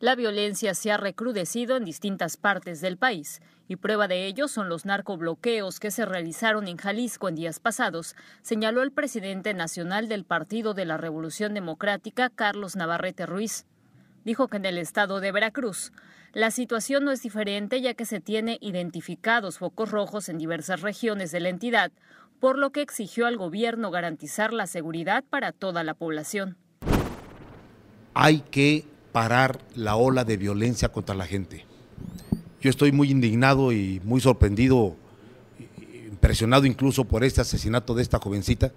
La violencia se ha recrudecido en distintas partes del país y prueba de ello son los narcobloqueos que se realizaron en Jalisco en días pasados, señaló el presidente nacional del Partido de la Revolución Democrática, Carlos Navarrete Ruiz. Dijo que en el estado de Veracruz la situación no es diferente ya que se tiene identificados focos rojos en diversas regiones de la entidad, por lo que exigió al gobierno garantizar la seguridad para toda la población. Hay que parar la ola de violencia contra la gente. Yo estoy muy indignado y muy sorprendido, impresionado incluso por este asesinato de esta jovencita.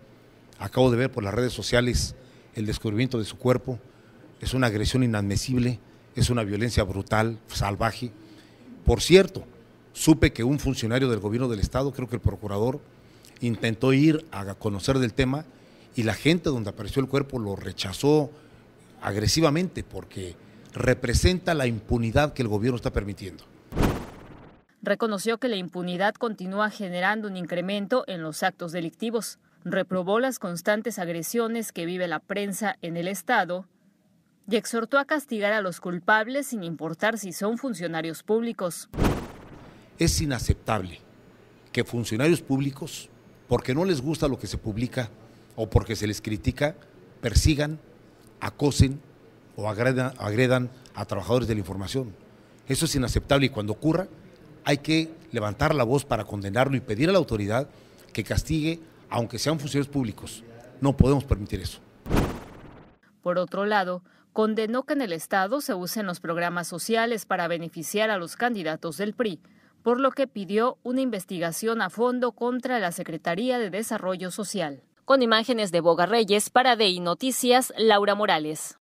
Acabo de ver por las redes sociales el descubrimiento de su cuerpo. Es una agresión inadmisible, es una violencia brutal, salvaje. Por cierto, supe que un funcionario del gobierno del Estado, creo que el procurador, intentó ir a conocer del tema y la gente donde apareció el cuerpo lo rechazó, agresivamente porque representa la impunidad que el gobierno está permitiendo. Reconoció que la impunidad continúa generando un incremento en los actos delictivos. Reprobó las constantes agresiones que vive la prensa en el Estado y exhortó a castigar a los culpables sin importar si son funcionarios públicos. Es inaceptable que funcionarios públicos, porque no les gusta lo que se publica o porque se les critica, persigan acosen o agredan, a trabajadores de la información. Eso es inaceptable y cuando ocurra hay que levantar la voz para condenarlo y pedir a la autoridad que castigue, aunque sean funcionarios públicos. No podemos permitir eso. Por otro lado, condenó que en el Estado se usen los programas sociales para beneficiar a los candidatos del PRI, por lo que pidió una investigación a fondo contra la Secretaría de Desarrollo Social. Con imágenes de Boga Reyes para Dei Noticias, Laura Morales.